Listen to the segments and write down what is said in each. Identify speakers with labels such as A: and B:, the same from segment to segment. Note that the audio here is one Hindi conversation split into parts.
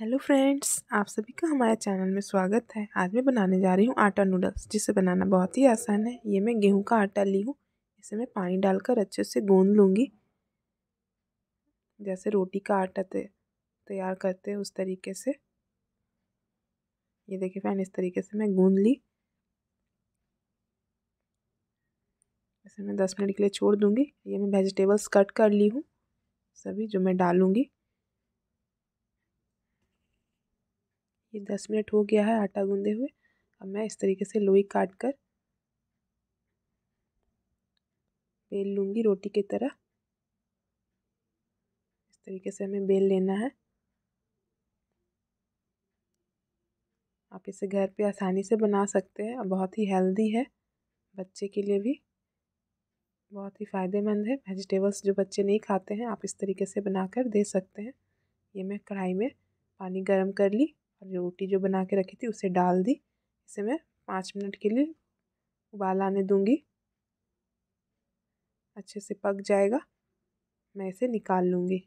A: हेलो फ्रेंड्स आप सभी का हमारे चैनल में स्वागत है आज मैं बनाने जा रही हूँ आटा नूडल्स जिसे बनाना बहुत ही आसान है ये मैं गेहूं का आटा ली हूँ इसे मैं पानी डालकर अच्छे से गूंद लूँगी जैसे रोटी का आटा तैयार करते हैं उस तरीके से ये देखिए फ्रेंड इस तरीके से मैं गूँध ली इसे मैं दस मिनट के लिए छोड़ दूँगी ये मैं वेजिटेबल्स कट कर ली हूँ सभी जो मैं डालूँगी ये दस मिनट हो गया है आटा गूंदे हुए अब मैं इस तरीके से लोई काट कर बेल लूँगी रोटी की तरह इस तरीके से हमें बेल लेना है आप इसे घर पे आसानी से बना सकते हैं और बहुत ही हेल्दी है बच्चे के लिए भी बहुत ही फ़ायदेमंद है वेजिटेबल्स जो बच्चे नहीं खाते हैं आप इस तरीके से बनाकर दे सकते हैं ये मैं कढ़ाई में पानी गर्म कर ली रोटी जो बना के रखी थी उसे डाल दी इसे मैं पाँच मिनट के लिए उबाल आने दूँगी अच्छे से पक जाएगा मैं इसे निकाल लूँगी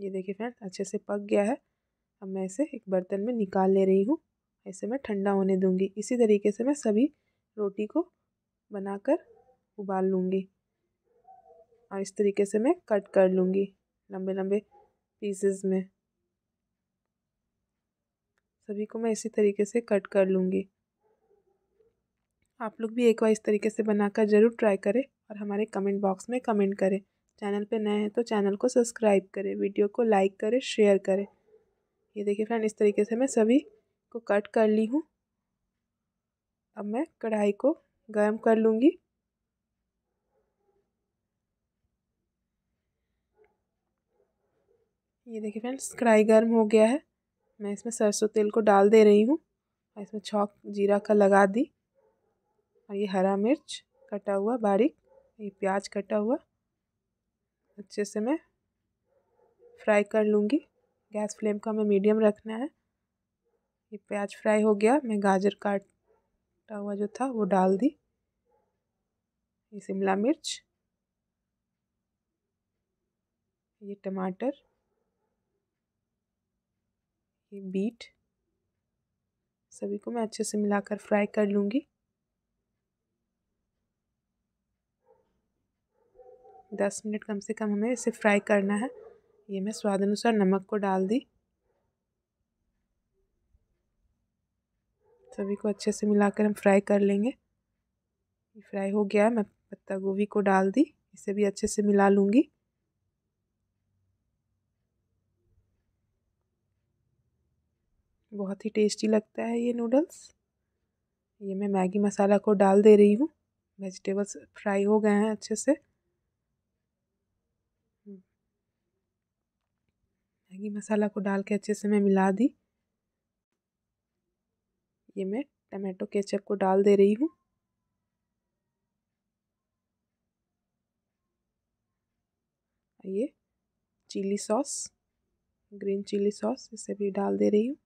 A: ये देखिए फ्रेंड अच्छे से पक गया है अब मैं इसे एक बर्तन में निकाल ले रही हूँ ऐसे मैं ठंडा होने दूँगी इसी तरीके से मैं सभी रोटी को बनाकर उबाल लूँगी और इस तरीके से मैं कट कर लूँगी लंबे लंबे पीसेस में सभी को मैं इसी तरीके से कट कर लूँगी आप लोग भी एक बार इस तरीके से बनाकर ज़रूर ट्राई करें और हमारे कमेंट बॉक्स में कमेंट करें चैनल पे नए हैं तो चैनल को सब्सक्राइब करें वीडियो को लाइक करें शेयर करें ये देखिए फ्रेंड इस तरीके से मैं सभी को कट कर ली हूँ अब मैं कढ़ाई को गर्म कर लूँगी ये देखिए फ्रेंड्स कढ़ाई गर्म हो गया है मैं इसमें सरसों तेल को डाल दे रही हूँ और इसमें छौक जीरा का लगा दी और ये हरा मिर्च कटा हुआ बारीक ये प्याज कटा हुआ अच्छे से मैं फ्राई कर लूँगी गैस फ्लेम का हमें मीडियम रखना है ये प्याज फ्राई हो गया मैं गाजर काटा हुआ जो था वो डाल दी ये शिमला मिर्च ये टमाटर ये बीट सभी को मैं अच्छे से मिलाकर फ्राई कर लूँगी दस मिनट कम से कम हमें इसे फ्राई करना है ये मैं स्वाद अनुसार नमक को डाल दी सभी को अच्छे से मिलाकर हम फ्राई कर लेंगे फ्राई हो गया है मैं पत्ता गोभी को डाल दी इसे भी अच्छे से मिला लूँगी बहुत ही टेस्टी लगता है ये नूडल्स ये मैं मैगी मसाला को डाल दे रही हूँ वेजिटेबल्स फ्राई हो गए हैं अच्छे से मैगी मसाला को डाल के अच्छे से मैं मिला दी ये मैं टमाटो केचप को डाल दे रही हूँ ये chilli sauce green chilli sauce इसे भी डाल दे रही हूँ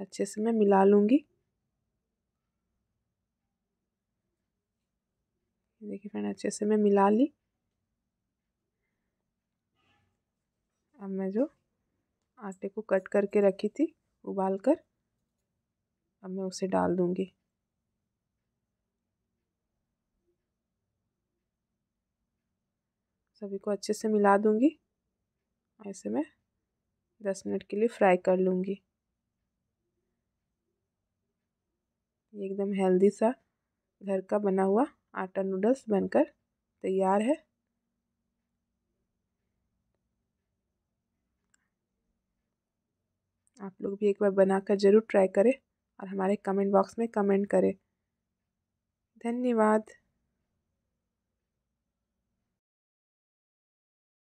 A: अच्छे से मैं मिला लूँगी देखिए फ्रेंड अच्छे से मैं मिला ली अब मैं जो आटे को कट करके रखी थी उबाल कर अब मैं उसे डाल दूँगी सभी को अच्छे से मिला दूँगी ऐसे मैं दस मिनट के लिए फ्राई कर लूँगी ये एकदम हेल्दी सा घर का बना हुआ आटा नूडल्स बनकर तैयार है आप लोग भी एक बार बनाकर ज़रूर ट्राई करें और हमारे कमेंट बॉक्स में कमेंट करें धन्यवाद